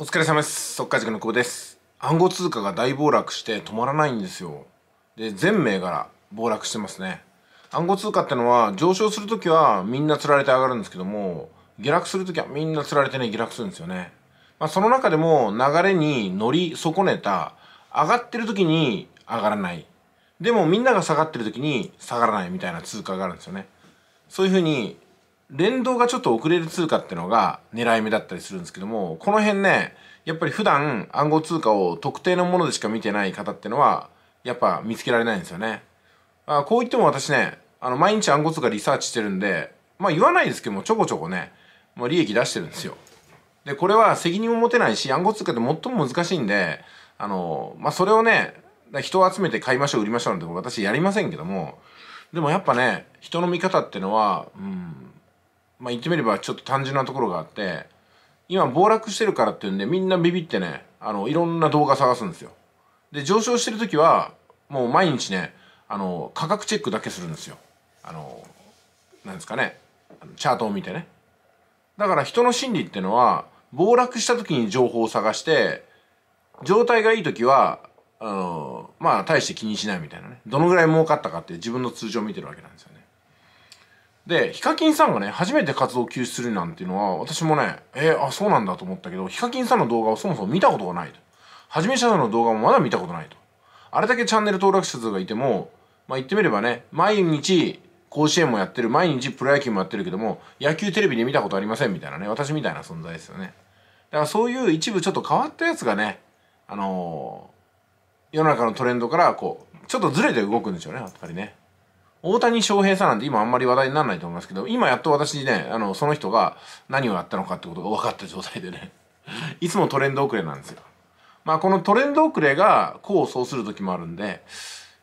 お疲れ様です。速稼塾の久保です。暗号通貨が大暴落して止まらないんですよ。で、全銘柄暴落してますね。暗号通貨ってのは上昇するときはみんな釣られて上がるんですけども、下落するときはみんな釣られてね、下落するんですよね。まあ、その中でも流れに乗り損ねた、上がってるときに上がらない。でもみんなが下がってるときに下がらないみたいな通貨があるんですよね。そういうふうに連動がちょっと遅れる通貨ってのが狙い目だったりするんですけども、この辺ね、やっぱり普段暗号通貨を特定のものでしか見てない方ってのは、やっぱ見つけられないんですよね。あこう言っても私ね、あの、毎日暗号通貨リサーチしてるんで、まあ言わないですけども、ちょこちょこね、もう利益出してるんですよ。で、これは責任も持てないし、暗号通貨って最も難しいんで、あの、まあそれをね、人を集めて買いましょう、売りましょうなんて私やりませんけども、でもやっぱね、人の見方ってのは、うん、まあ、言ってみればちょっと単純なところがあって今暴落してるからっていうんでみんなビビってねあのいろんな動画探すんですよで上昇してる時はもう毎日ねあの価格チェックだけするんですよあのなんですかねチャートを見てねだから人の心理っていうのは暴落した時に情報を探して状態がいい時はあのまあ大して気にしないみたいなねどのぐらい儲かったかって自分の通常を見てるわけなんですよねで、ヒカキンさんがね、初めて活動休止するなんていうのは、私もね、えー、あ、そうなんだと思ったけど、ヒカキンさんの動画をそもそも見たことがないと。はじめしゃさんの動画もまだ見たことないと。あれだけチャンネル登録者数がいても、まあ言ってみればね、毎日甲子園もやってる、毎日プロ野球もやってるけども、野球テレビで見たことありませんみたいなね、私みたいな存在ですよね。だからそういう一部ちょっと変わったやつがね、あのー、世の中のトレンドからこう、ちょっとずれて動くんでしょうね、やっぱりね。大谷翔平さんなんて今あんまり話題にならないと思いますけど今やっと私ねあのその人が何をやったのかってことが 分かった状態でねいつもトレンド遅れなんですよ。まあこのトレンド遅れが功を奏する時もあるんで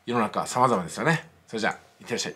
世の中様々ですよね。それじゃあいってらっしゃい。